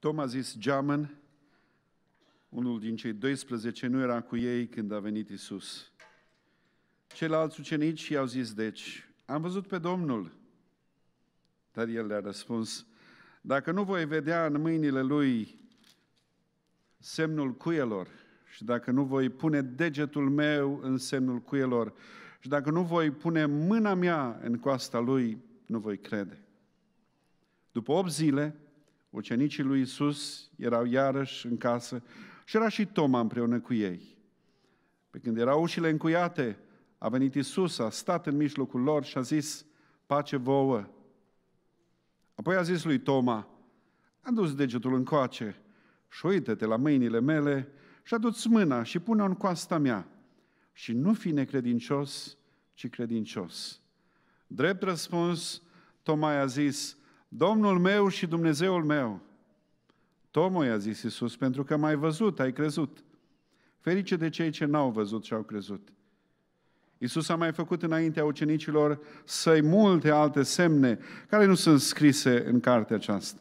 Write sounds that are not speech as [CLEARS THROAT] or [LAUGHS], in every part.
Tom a zis Geamăn, unul din cei 12 nu era cu ei când a venit Isus. Ceilalți ucenici i-au zis deci, am văzut pe Domnul. Dar el le-a răspuns, dacă nu voi vedea în mâinile lui semnul cuielor și dacă nu voi pune degetul meu în semnul cuielor și dacă nu voi pune mâna mea în coasta lui, nu voi crede. După 8 zile, Ucenicii lui Isus erau iarăși în casă și era și Toma împreună cu ei. Pe când erau ușile încuiate, a venit Isus, a stat în mijlocul lor și a zis, pace vouă. Apoi a zis lui Toma, a dus degetul coace și uite te la mâinile mele și adu-ți mâna și pune-o în coasta mea și nu fi necredincios, ci credincios. Drept răspuns, Toma a zis, Domnul meu și Dumnezeul meu. Tomo i-a zis Iisus, pentru că m-ai văzut, ai crezut. Ferice de cei ce n-au văzut și au crezut. Iisus a mai făcut înaintea ucenicilor săi multe alte semne care nu sunt scrise în cartea aceasta.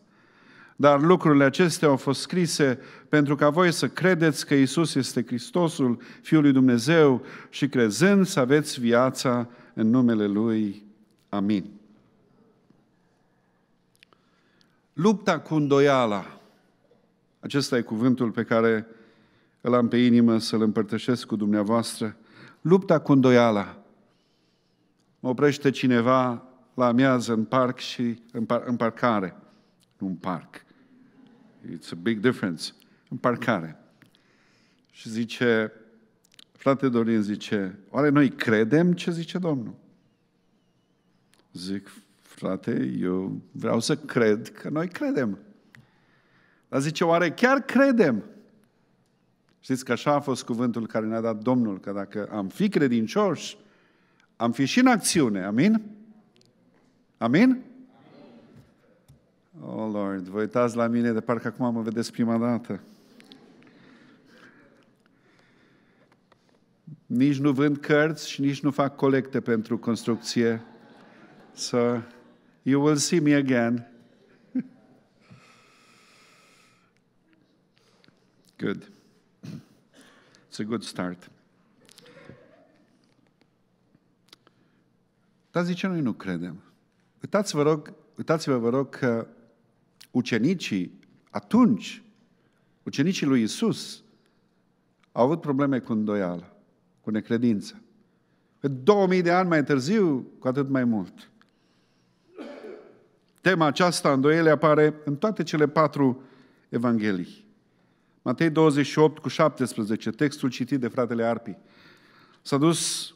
Dar lucrurile acestea au fost scrise pentru ca voi să credeți că Isus este Hristosul, Fiul lui Dumnezeu și crezând să aveți viața în numele Lui. Amin. lupta cu îndoiala. Acesta e cuvântul pe care îl am pe inimă să-l împărtășesc cu dumneavoastră. Lupta cu îndoiala. Mă oprește cineva la amiază în parc și în, par- în parcare. Nu în parc. It's a big difference. În parcare. Și zice, frate Dorin zice, oare noi credem ce zice Domnul? Zic, Frate, eu vreau să cred că noi credem. Dar zice, oare chiar credem? Știți că așa a fost cuvântul care ne-a dat Domnul, că dacă am fi credincioși, am fi și în acțiune. Amin? Amin? Oh, Lord, vă uitați la mine de parcă acum mă vedeți prima dată. Nici nu vând cărți și nici nu fac colecte pentru construcție. Să... So you will see me again. [LAUGHS] good. It's a good start. Dar zice, noi nu credem. Uitați-vă, rog, uitați-vă, vă rog, că ucenicii, atunci, ucenicii lui Isus au avut probleme cu îndoială, cu necredință. Pe 2000 de ani mai târziu, cu atât mai mult. Tema aceasta, îndoiele, apare în toate cele patru evanghelii. Matei 28 cu 17, textul citit de fratele Arpi. S-a dus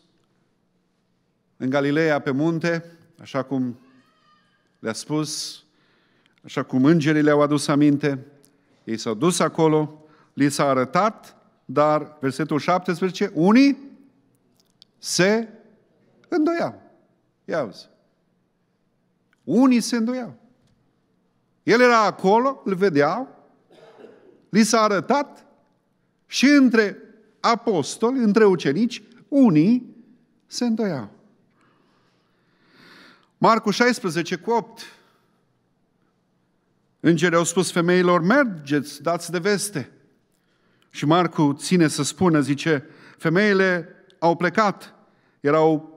în Galileea pe munte, așa cum le-a spus, așa cum îngerii le-au adus aminte. Ei s-au dus acolo, li s-a arătat, dar, versetul 17, unii se îndoiau. Ia uzi. Unii se îndoiau. El era acolo, îl vedeau, li s-a arătat și între apostoli, între ucenici, unii se îndoiau. Marcu 16 cu 8. Îngerii au spus femeilor, mergeți, dați de veste. Și Marcu ține să spună, zice, femeile au plecat, erau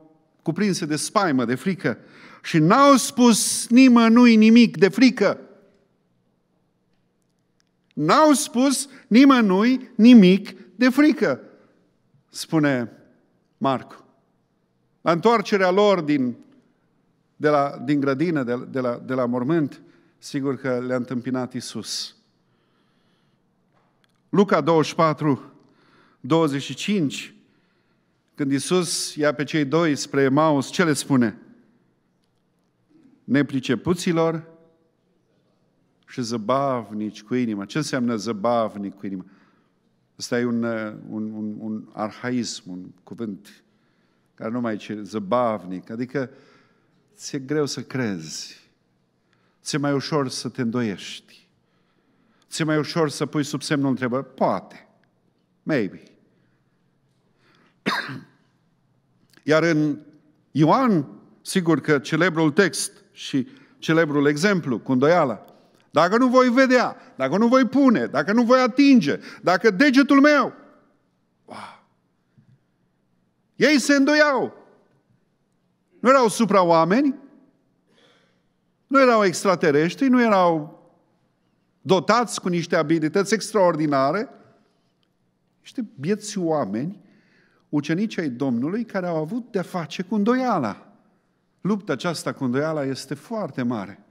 cuprinse de spaimă, de frică. Și n-au spus nimănui nimic de frică. N-au spus nimănui nimic de frică, spune Marcu. La întoarcerea lor din, de la, din grădină, de, de, la, de la mormânt, sigur că le-a întâmpinat Isus. Luca 24, 25 când Isus ia pe cei doi spre Emaus, ce le spune? Nepricepuților și zăbavnici cu inima. Ce înseamnă zăbavnic cu inima? Ăsta e un, uh, un, un, un arhaism, un cuvânt care nu mai e zăbavnic. Adică ți-e greu să crezi. Ți-e mai ușor să te îndoiești. Ți-e mai ușor să pui sub semnul întrebări? Poate. Maybe. [CLEARS THROAT] Iar în Ioan, sigur că celebrul text și celebrul exemplu, cu îndoiala, dacă nu voi vedea, dacă nu voi pune, dacă nu voi atinge, dacă degetul meu... Wow. Ei se îndoiau. Nu erau supra-oameni, nu erau extraterestri, nu erau dotați cu niște abilități extraordinare, niște bieți oameni ucenicii ai Domnului care au avut de-a face cu îndoiala. Lupta aceasta cu îndoiala este foarte mare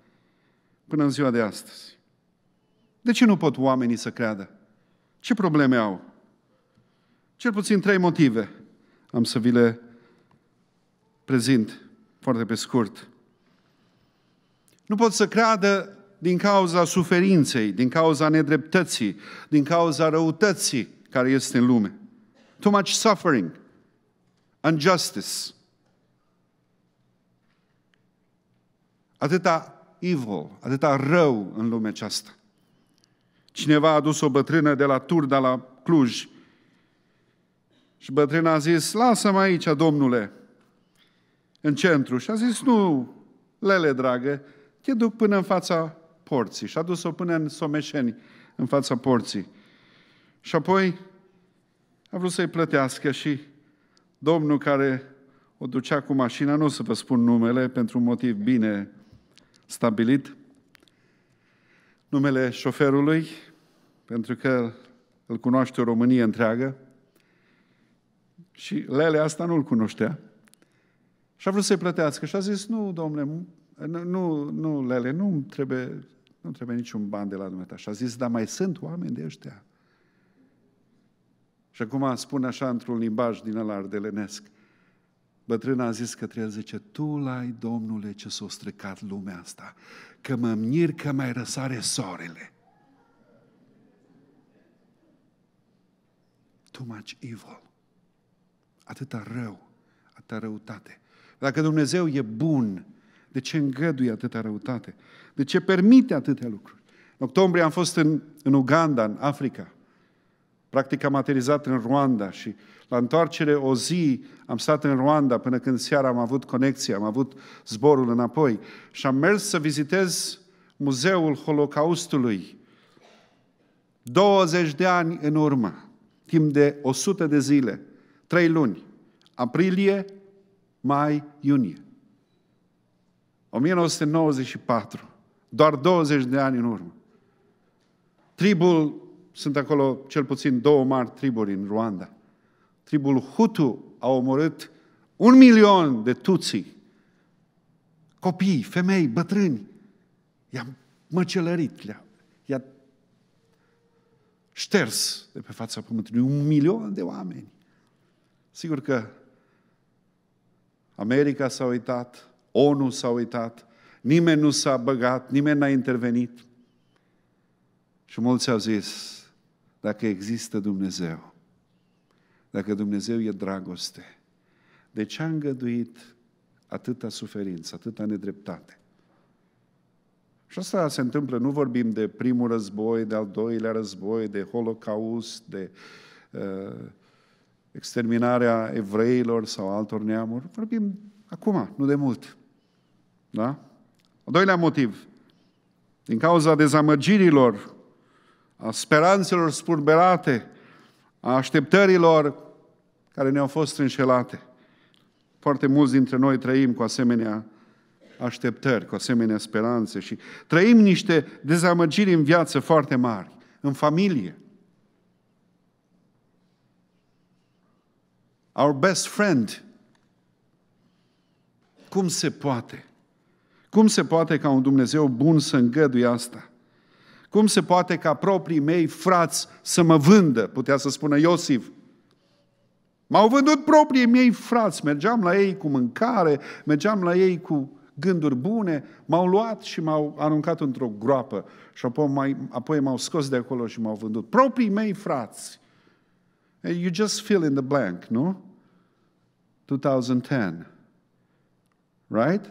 până în ziua de astăzi. De ce nu pot oamenii să creadă? Ce probleme au? Cel puțin trei motive am să vi le prezint foarte pe scurt. Nu pot să creadă din cauza suferinței, din cauza nedreptății, din cauza răutății care este în lume too much suffering, injustice, atâta evil, atâta rău în lumea aceasta. Cineva a adus o bătrână de la Turda la Cluj și bătrâna a zis, lasă-mă aici, domnule, în centru. Și a zis, nu, lele dragă, te duc până în fața porții. Și a dus-o până în Someșeni, în fața porții. Și apoi a vrut să-i plătească și domnul care o ducea cu mașina, nu o să vă spun numele, pentru un motiv bine stabilit, numele șoferului, pentru că îl cunoaște o Românie întreagă, și Lele asta nu-l cunoștea. Și a vrut să-i plătească și a zis, nu, domnule, nu, nu, Lele, nu trebuie, nu trebuie niciun ban de la dumneata. Și a zis, dar mai sunt oameni de ăștia și acum spune așa într-un limbaj din ăla ardelenesc. Bătrâna a zis către el, zice, tu l-ai, Domnule, ce s-a stricat lumea asta, că mă mir că mai răsare soarele. Too much evil. Atâta rău, atâta răutate. Dacă Dumnezeu e bun, de ce îngăduie atâta răutate? De ce permite atâtea lucruri? În octombrie am fost în, în Uganda, în Africa, Practic am aterizat în Rwanda și la întoarcere o zi am stat în Rwanda până când seara am avut conexie, am avut zborul înapoi și am mers să vizitez Muzeul Holocaustului 20 de ani în urmă, timp de 100 de zile, 3 luni, aprilie, mai, iunie. 1994, doar 20 de ani în urmă. Tribul sunt acolo cel puțin două mari triburi în Ruanda. Tribul Hutu a omorât un milion de tuții, copii, femei, bătrâni. I-a măcelărit, le-a, i-a șters de pe fața pământului un milion de oameni. Sigur că America s-a uitat, ONU s-a uitat, nimeni nu s-a băgat, nimeni n-a intervenit. Și mulți au zis, dacă există Dumnezeu, dacă Dumnezeu e dragoste. De ce a îngăduit atâta suferință, atâta nedreptate? Și asta se întâmplă, nu vorbim de primul război, de al doilea război, de holocaust, de uh, exterminarea evreilor sau altor neamuri. Vorbim acum, nu de mult. Da? Al doilea motiv, din cauza dezamăgirilor a speranțelor spurberate, a așteptărilor care ne-au fost înșelate. Foarte mulți dintre noi trăim cu asemenea așteptări, cu asemenea speranțe și trăim niște dezamăgiri în viață foarte mari, în familie. Our best friend. Cum se poate? Cum se poate ca un Dumnezeu bun să îngăduie asta? Cum se poate ca proprii mei frați să mă vândă? Putea să spună Iosif. M-au vândut proprii mei frați. Mergeam la ei cu mâncare, mergeam la ei cu gânduri bune, m-au luat și m-au aruncat într-o groapă și apoi, mai, apoi m-au scos de acolo și m-au vândut. Proprii mei frați. You just fill in the blank, nu? 2010. Right?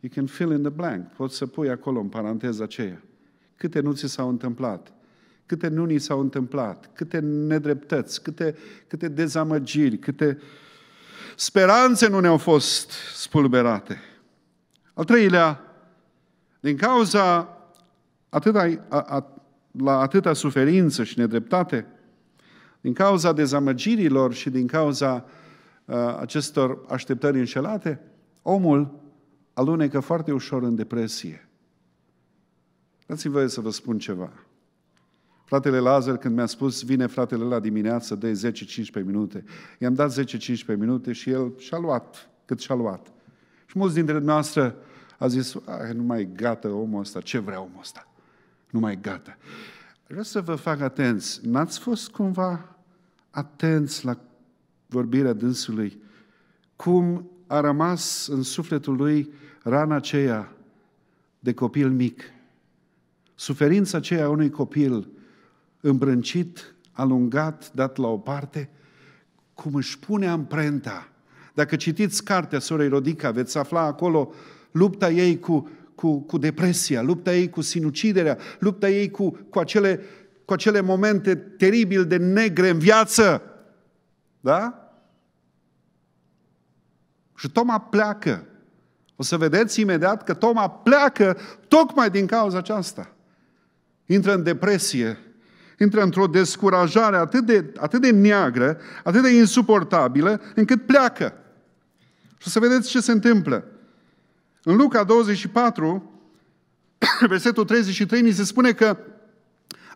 You can fill in the blank. Poți să pui acolo în paranteza aceea câte nu ți s-au întâmplat, câte nu ni s-au întâmplat, câte nedreptăți, câte, câte dezamăgiri, câte speranțe nu ne-au fost spulberate. Al treilea, din cauza atâta, a, a, la atâta suferință și nedreptate, din cauza dezamăgirilor și din cauza a, acestor așteptări înșelate, omul alunecă foarte ușor în depresie. Dați-mi voie să vă spun ceva. Fratele Lazar, când mi-a spus, vine fratele la dimineață, de 10-15 minute, i-am dat 10-15 minute și el și-a luat cât și-a luat. Și mulți dintre noastre a zis, nu mai gata omul ăsta, ce vrea omul ăsta? Nu mai gata. Vreau să vă fac atenți. N-ați fost cumva atenți la vorbirea dânsului? Cum a rămas în sufletul lui rana aceea de copil mic? Suferința aceea a unui copil îmbrâncit, alungat, dat la o parte, cum își pune amprenta. Dacă citiți cartea sorei Rodica, veți afla acolo lupta ei cu, cu, cu depresia, lupta ei cu sinuciderea, lupta ei cu, cu, acele, cu acele momente teribil de negre în viață. Da? Și Toma pleacă. O să vedeți imediat că Toma pleacă tocmai din cauza aceasta intră în depresie, intră într-o descurajare atât de, atât de neagră, atât de insuportabilă, încât pleacă. Și să vedeți ce se întâmplă. În Luca 24, [COUGHS] versetul 33, ni se spune că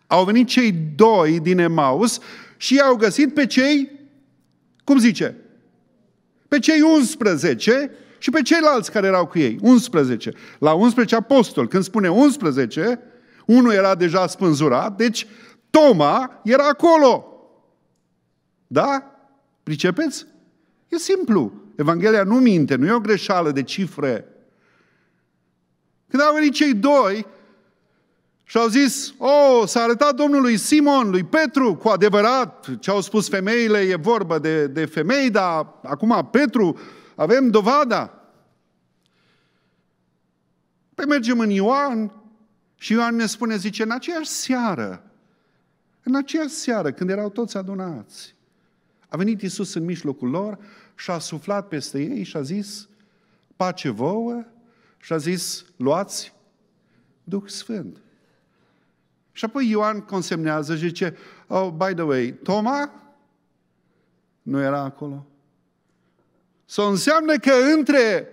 au venit cei doi din Emaus și i-au găsit pe cei, cum zice, pe cei 11 și pe ceilalți care erau cu ei, 11. La 11 apostoli, când spune 11, unul era deja spânzurat, deci Toma era acolo. Da? Pricepeți? E simplu. Evanghelia nu minte, nu e o greșeală de cifre. Când au venit cei doi și au zis, oh, s-a arătat Domnului Simon, lui Petru, cu adevărat, ce au spus femeile, e vorba de, de femei, dar acum Petru, avem dovada. Păi mergem în Ioan, și Ioan ne spune, zice, în aceeași seară, în aceeași seară, când erau toți adunați, a venit Isus în mijlocul lor și a suflat peste ei și a zis, pace vouă, și a zis, luați Duh Sfânt. Și apoi Ioan consemnează și zice, oh, by the way, Toma nu era acolo. Să s-o înseamnă că între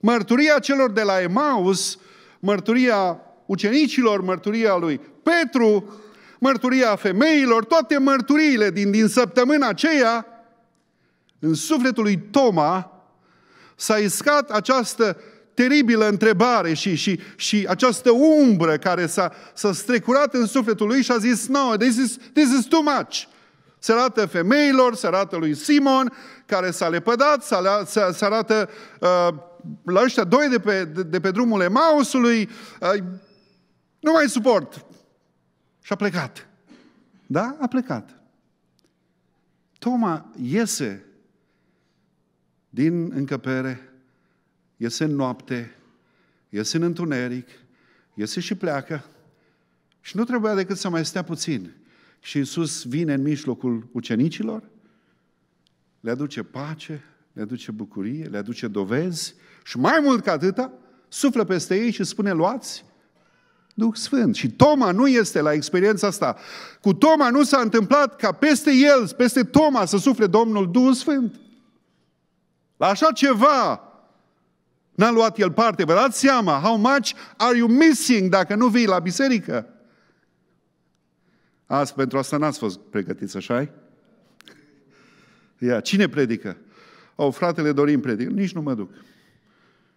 mărturia celor de la Emaus, mărturia ucenicilor, mărturia lui Petru, mărturia femeilor, toate mărturiile din, din săptămâna aceea, în sufletul lui Toma s-a iscat această teribilă întrebare și, și, și această umbră care s-a, s-a strecurat în sufletul lui și a zis, no, this is, this is too much. Se arată femeilor, se arată lui Simon, care s-a lepădat, se arată uh, la ăștia doi de pe, de, de pe drumul Emausului, uh, nu mai suport! Și a plecat. Da? A plecat. Toma iese din încăpere, iese în noapte, iese în întuneric, iese și pleacă. Și nu trebuia decât să mai stea puțin. Și Iisus vine în mijlocul ucenicilor, le aduce pace, le aduce bucurie, le aduce dovezi și mai mult ca atâta, suflă peste ei și spune, luați Duh Sfânt. Și Toma nu este la experiența asta. Cu Toma nu s-a întâmplat ca peste el, peste Toma să sufle Domnul Duh Sfânt. La așa ceva n-a luat el parte. Vă dați seama how much are you missing dacă nu vii la biserică? Azi pentru asta n-ați fost pregătiți, așa -i? Ia, cine predică? Au, fratele Dorin predică. Nici nu mă duc.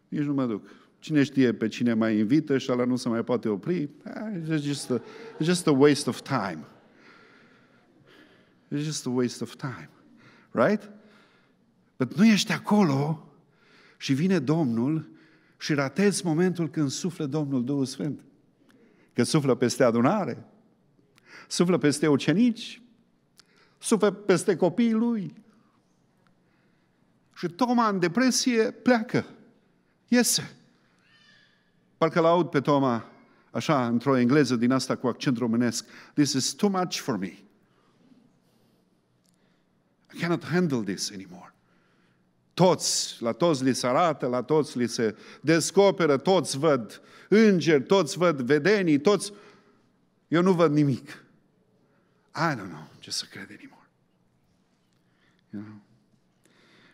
Nici nu mă duc. Cine știe pe cine mai invită și ăla nu se mai poate opri. Ah, it's just a, it's just a waste of time. It's just a waste of time. Right? But nu ești acolo și vine Domnul și ratezi momentul când suflă Domnul Duhul Sfânt. Că suflă peste adunare, suflă peste ucenici, suflă peste copiii lui. Și Toma în depresie pleacă, iese. Parcă-l aud pe Toma, așa, într-o engleză din asta cu accent românesc. This is too much for me. I cannot handle this anymore. Toți, la toți li se arată, la toți li se descoperă, toți văd îngeri, toți văd vedenii, toți... Eu nu văd nimic. I don't know ce să cred anymore. You know?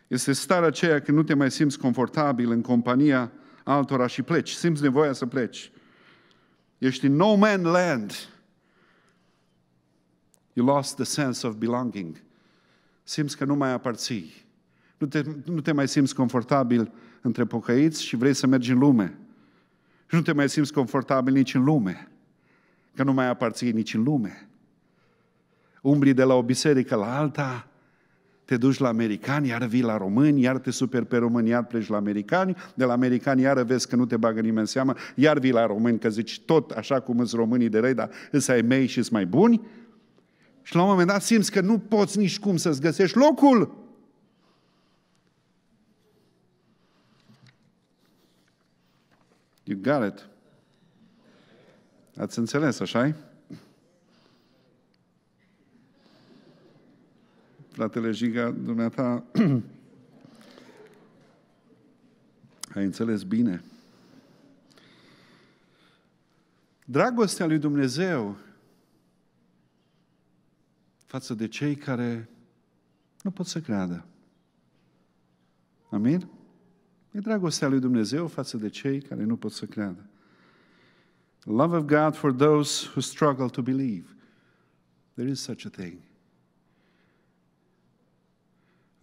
Este starea aceea când nu te mai simți confortabil în compania altora și pleci. Simți nevoia să pleci. Ești în no man land. You lost the sense of belonging. Simți că nu mai aparții. Nu te, nu te mai simți confortabil între pocăiți și vrei să mergi în lume. Și nu te mai simți confortabil nici în lume. Că nu mai aparții nici în lume. Umbli de la o biserică la alta, te duci la americani, iar vii la români, iar te super pe români, iar pleci la americani, de la americani iar vezi că nu te bagă nimeni în seamă, iar vii la români, că zici tot așa cum îți românii de răi, dar îți ai mei și mai buni. Și la un moment dat simți că nu poți nici cum să-ți găsești locul. You got it. Ați înțeles, așa -i? Fratele Jiga, dumneata, [CLEARS THROAT] ai înțeles bine. Dragostea lui Dumnezeu față de cei care nu pot să creadă. Amin? E dragostea lui Dumnezeu față de cei care nu pot să creadă. Love of God for those who struggle to believe. There is such a thing.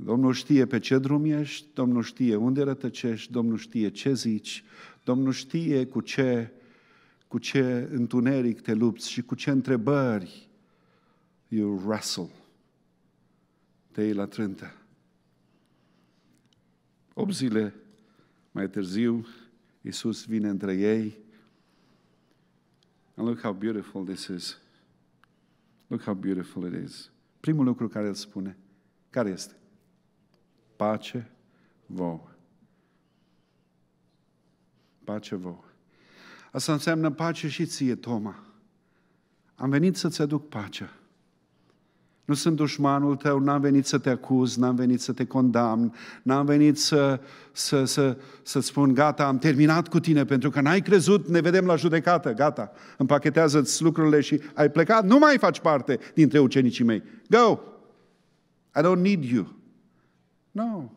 Domnul știe pe ce drum ești, Domnul știe unde rătăcești, Domnul știe ce zici, Domnul știe cu ce, cu ce întuneric te lupți și cu ce întrebări you wrestle. Te iei la trântă. 8 zile mai târziu, Iisus vine între ei. And look how beautiful this is. Look how beautiful it is. Primul lucru care îl spune, care este? pace vouă. Pace vouă. Asta înseamnă pace și ție, Toma. Am venit să-ți aduc pacea. Nu sunt dușmanul tău, n-am venit să te acuz, n-am venit să te condamn, n-am venit să, să, să, să spun gata, am terminat cu tine pentru că n-ai crezut, ne vedem la judecată, gata. Împachetează-ți lucrurile și ai plecat, nu mai faci parte dintre ucenicii mei. Go! I don't need you. Nu.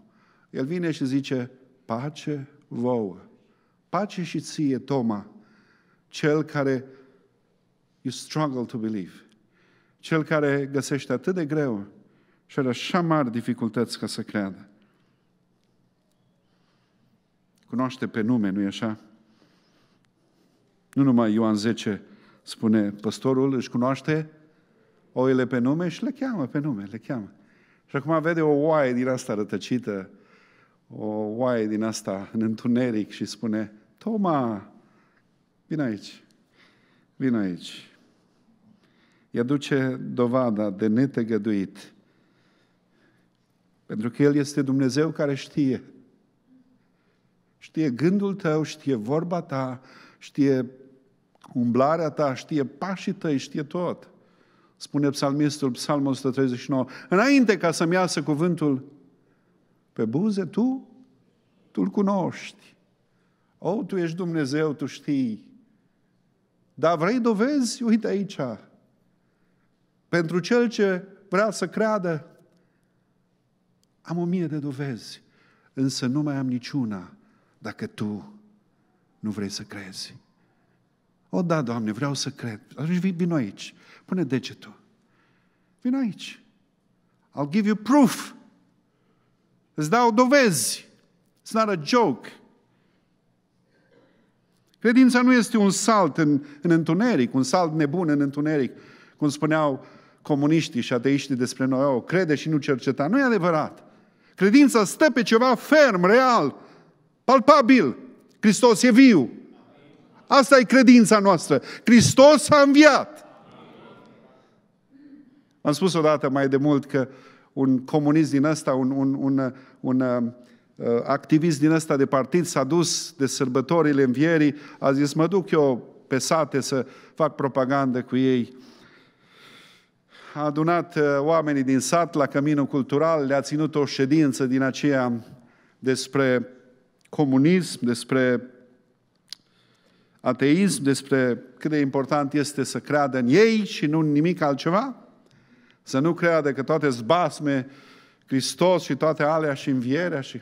El vine și zice, pace vouă. Pace și ție, Toma, cel care you struggle to believe. Cel care găsește atât de greu și are așa mari dificultăți ca să creadă. Cunoaște pe nume, nu-i așa? Nu numai Ioan 10 spune, păstorul își cunoaște oile pe nume și le cheamă pe nume, le cheamă. Și acum vede o oaie din asta rătăcită, o oaie din asta în întuneric și spune, Toma, vin aici, vin aici. Ea duce dovada de netegăduit, Pentru că El este Dumnezeu care știe. Știe gândul tău, știe vorba ta, știe umblarea ta, știe pașii tăi, știe tot spune psalmistul, psalmul 139, înainte ca să-mi iasă cuvântul pe buze, tu, tu-l cunoști. O, oh, tu ești Dumnezeu, tu știi. Dar vrei dovezi? Uite aici. Pentru cel ce vrea să creadă, am o mie de dovezi, însă nu mai am niciuna dacă tu nu vrei să crezi. O, da, Doamne, vreau să cred. Atunci vino aici. Pune degetul. Vino aici. I'll give you proof. Îți dau dovezi. It's not a joke. Credința nu este un salt în, în întuneric, un salt nebun în întuneric, cum spuneau comuniștii și ateiștii despre noi, o crede și nu cerceta. Nu e adevărat. Credința stă pe ceva ferm, real, palpabil. Hristos e viu. Asta e credința noastră. Hristos a înviat! Am spus odată mai de mult că un comunist din ăsta, un, un, un, un uh, activist din ăsta de partid s-a dus de sărbătorile învierii, a zis, mă duc eu pe sate să fac propagandă cu ei. A adunat uh, oamenii din sat la Căminul Cultural, le-a ținut o ședință din aceea despre comunism, despre ateism, despre cât de important este să creadă în ei și nu în nimic altceva? Să nu creadă că toate zbasme, Hristos și toate alea și învierea și...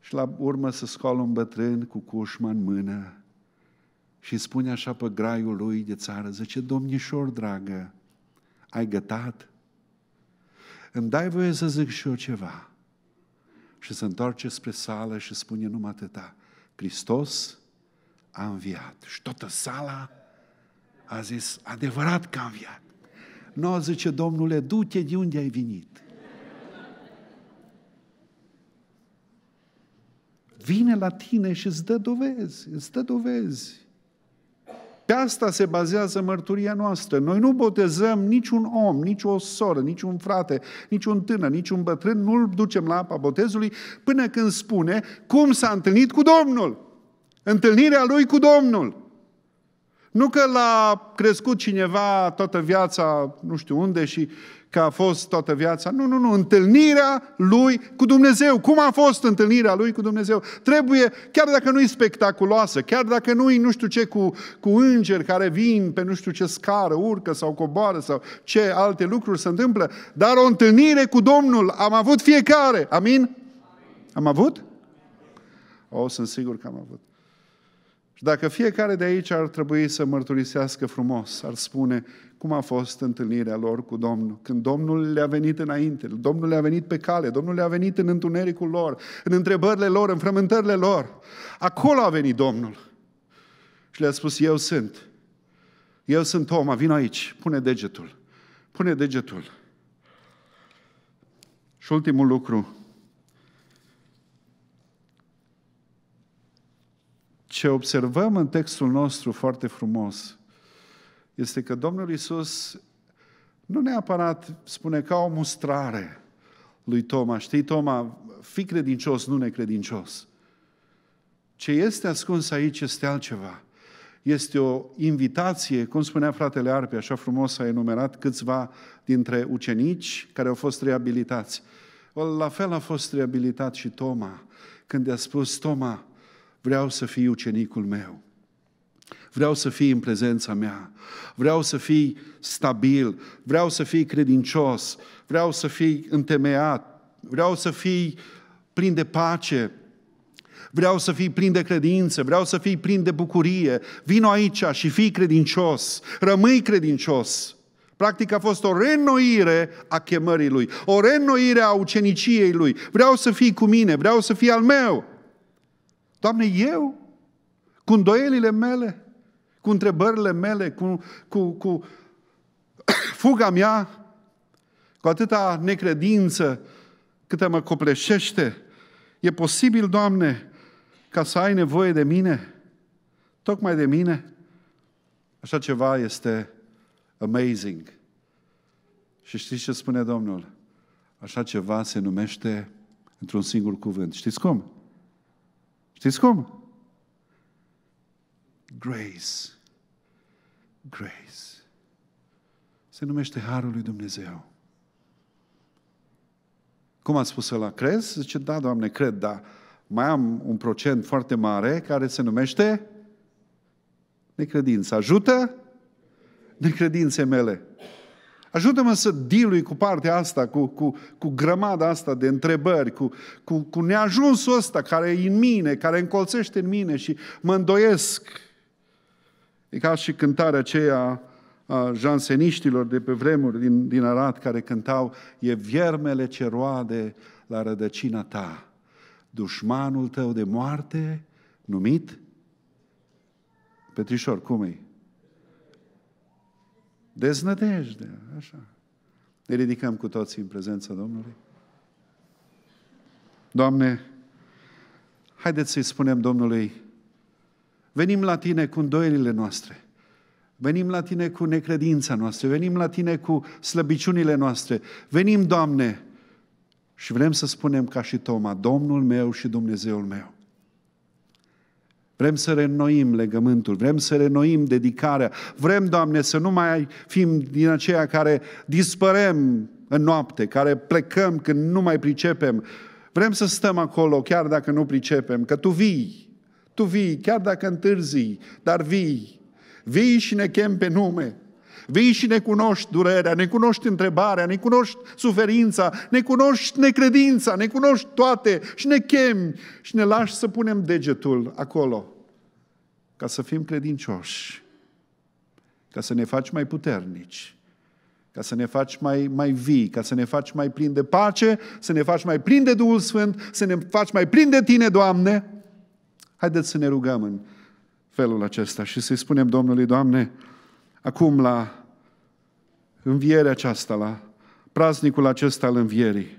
Și la urmă să scoală un bătrân cu cușma în mână și spune așa pe graiul lui de țară, zice, domnișor dragă, ai gătat? Îmi dai voie să zic și eu ceva. Și se întoarce spre sală și spune numai atâta. Hristos a înviat. Și toată sala a zis, adevărat că a înviat. Nu, zice, Domnule, du-te de unde ai venit. Vine la tine și îți dă dovezi, îți dă dovezi. Pe asta se bazează mărturia noastră. Noi nu botezăm niciun om, nici o soră, nici un frate, nici tână, tânăr, un bătrân, nu-l ducem la apa botezului până când spune cum s-a întâlnit cu Domnul. Întâlnirea lui cu Domnul. Nu că l-a crescut cineva toată viața, nu știu unde, și că a fost toată viața. Nu, nu, nu. Întâlnirea lui cu Dumnezeu. Cum a fost întâlnirea lui cu Dumnezeu? Trebuie, chiar dacă nu e spectaculoasă, chiar dacă nu e nu știu ce cu, cu îngeri care vin pe nu știu ce scară, urcă sau coboară sau ce alte lucruri se întâmplă, dar o întâlnire cu Domnul am avut fiecare. Amin? Amin. Am avut? O, oh, sunt sigur că am avut. Și dacă fiecare de aici ar trebui să mărturisească frumos, ar spune, cum a fost întâlnirea lor cu Domnul? Când Domnul le-a venit înainte, Domnul le-a venit pe cale, Domnul le-a venit în întunericul lor, în întrebările lor, în frământările lor. Acolo a venit Domnul. Și le-a spus, eu sunt. Eu sunt Toma, vin aici, pune degetul. Pune degetul. Și ultimul lucru. Ce observăm în textul nostru foarte frumos este că Domnul Isus nu neapărat spune ca o mustrare lui Toma, știi Toma, fi credincios, nu necredincios. Ce este ascuns aici este altceva. Este o invitație, cum spunea fratele Arpe, așa frumos a enumerat câțiva dintre ucenici care au fost reabilitați. La fel a fost reabilitat și Toma, când i-a spus, Toma, vreau să fii ucenicul meu. Vreau să fii în prezența mea. Vreau să fii stabil. Vreau să fii credincios. Vreau să fii întemeiat. Vreau să fii plin de pace. Vreau să fii plin de credință, vreau să fii plin de bucurie. Vino aici și fii credincios, rămâi credincios. Practic a fost o reînnoire a chemării lui, o reînnoire a uceniciei lui. Vreau să fii cu mine, vreau să fii al meu. Doamne, eu? Cu îndoielile mele? cu întrebările mele, cu, cu, cu [COUGHS] fuga mea, cu atâta necredință câtă mă copleșește. E posibil, Doamne, ca să ai nevoie de mine? Tocmai de mine? Așa ceva este amazing. Și știți ce spune Domnul? Așa ceva se numește într-un singur cuvânt. Știți cum? Știți cum? Grace. Grace. Se numește Harul lui Dumnezeu. Cum a spus la crezi? Zice, da, Doamne, cred, dar mai am un procent foarte mare care se numește necredință. Ajută necredințe mele. Ajută-mă să dilui cu partea asta, cu, cu, cu grămada asta de întrebări, cu, cu, cu neajunsul ăsta care e în mine, care încolțește în mine și mă îndoiesc E ca și cântarea aceea a janseniștilor de pe vremuri din, din Arad care cântau E viermele ce roade la rădăcina ta, dușmanul tău de moarte numit? Petrișor, cum e? Deznădejde, așa. Ne ridicăm cu toții în prezența Domnului. Doamne, haideți să-i spunem Domnului, Venim la tine cu îndoielile noastre. Venim la tine cu necredința noastră, venim la tine cu slăbiciunile noastre. Venim, Doamne, și vrem să spunem ca și Toma, Domnul meu și Dumnezeul meu. Vrem să renoim legământul, vrem să renoim dedicarea, vrem, Doamne, să nu mai fim din aceia care dispărem în noapte, care plecăm când nu mai pricepem. Vrem să stăm acolo chiar dacă nu pricepem, că Tu vii, tu vii, chiar dacă întârzii, dar vii. Vii și ne chem pe nume. Vii și ne cunoști durerea, ne cunoști întrebarea, ne cunoști suferința, ne cunoști necredința, ne cunoști toate și ne chem și ne lași să punem degetul acolo ca să fim credincioși, ca să ne faci mai puternici, ca să ne faci mai, mai vii, ca să ne faci mai plin de pace, să ne faci mai plin de Duhul Sfânt, să ne faci mai plin de Tine, Doamne, Haideți să ne rugăm în felul acesta și să-i spunem Domnului, Doamne, acum la învierea aceasta, la praznicul acesta al învierii,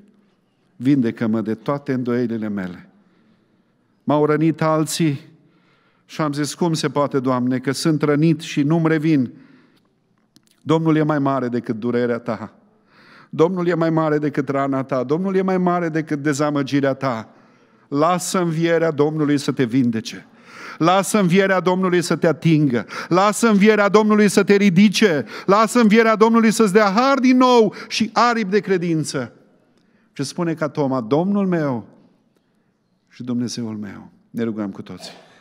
vindecă-mă de toate îndoielile mele. M-au rănit alții și am zis, cum se poate, Doamne, că sunt rănit și nu-mi revin. Domnul e mai mare decât durerea ta. Domnul e mai mare decât rana ta. Domnul e mai mare decât dezamăgirea ta. Lasă învierea Domnului să te vindece. Lasă învierea Domnului să te atingă. Lasă învierea Domnului să te ridice. Lasă învierea Domnului să-ți dea har din nou și aripi de credință. Ce spune ca Toma, Domnul meu și Dumnezeul meu. Ne rugăm cu toții.